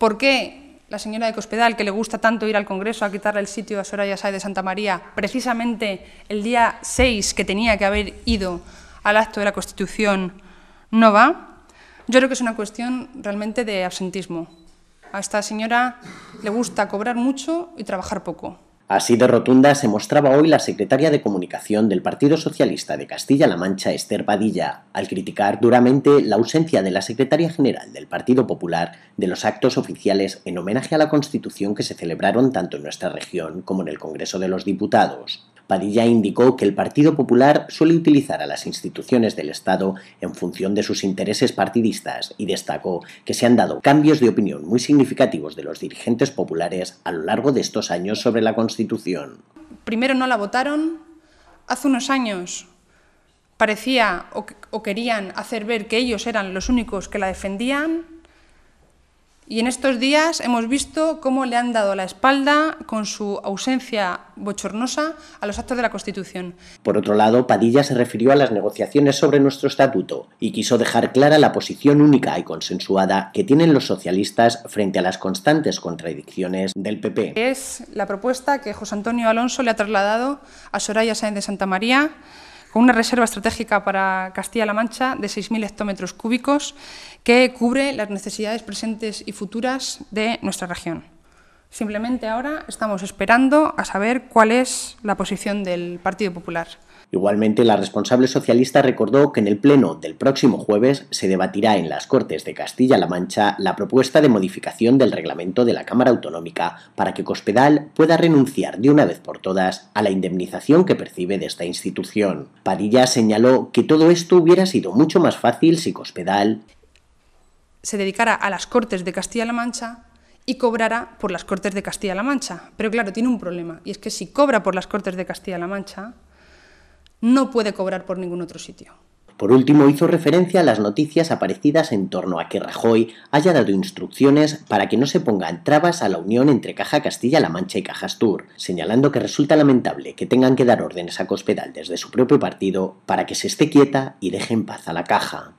¿Por qué la señora de Cospedal, que le gusta tanto ir al Congreso a quitarle el sitio a Soraya Sáez de Santa María, precisamente el día 6 que tenía que haber ido al acto de la Constitución, no va? Yo creo que es una cuestión realmente de absentismo. A esta señora le gusta cobrar mucho y trabajar poco. Así de rotunda se mostraba hoy la secretaria de Comunicación del Partido Socialista de Castilla-La Mancha, Esther Padilla, al criticar duramente la ausencia de la secretaria general del Partido Popular de los actos oficiales en homenaje a la Constitución que se celebraron tanto en nuestra región como en el Congreso de los Diputados. Padilla indicó que el Partido Popular suele utilizar a las instituciones del Estado en función de sus intereses partidistas y destacó que se han dado cambios de opinión muy significativos de los dirigentes populares a lo largo de estos años sobre la Constitución. Primero no la votaron, hace unos años parecía o, querían hacer ver que ellos eran los únicos que la defendían, y en estos días hemos visto cómo le han dado la espalda con su ausencia bochornosa a los actos de la Constitución. Por otro lado, Padilla se refirió a las negociaciones sobre nuestro estatuto y quiso dejar clara la posición única y consensuada que tienen los socialistas frente a las constantes contradicciones del PP. Es la propuesta que José Antonio Alonso le ha trasladado a Soraya Sáenz de Santa María con una reserva estratégica para Castilla-La Mancha de 6.000 hectómetros cúbicos que cubre las necesidades presentes y futuras de nuestra región. Simplemente ahora estamos esperando a saber cuál es la posición del Partido Popular. Igualmente, la responsable socialista recordó que en el Pleno del próximo jueves se debatirá en las Cortes de Castilla-La Mancha la propuesta de modificación del reglamento de la Cámara Autonómica para que Cospedal pueda renunciar de una vez por todas a la indemnización que percibe de esta institución. Padilla señaló que todo esto hubiera sido mucho más fácil si Cospedal se dedicara a las Cortes de Castilla-La Mancha y cobrara por las Cortes de Castilla-La Mancha. Pero claro, tiene un problema, y es que si cobra por las Cortes de Castilla-La Mancha, no puede cobrar por ningún otro sitio. Por último, hizo referencia a las noticias aparecidas en torno a que Rajoy haya dado instrucciones para que no se pongan trabas a la unión entre Caja Castilla-La Mancha y Cajastur, señalando que resulta lamentable que tengan que dar órdenes a Cospedal desde su propio partido para que se esté quieta y deje en paz a la caja.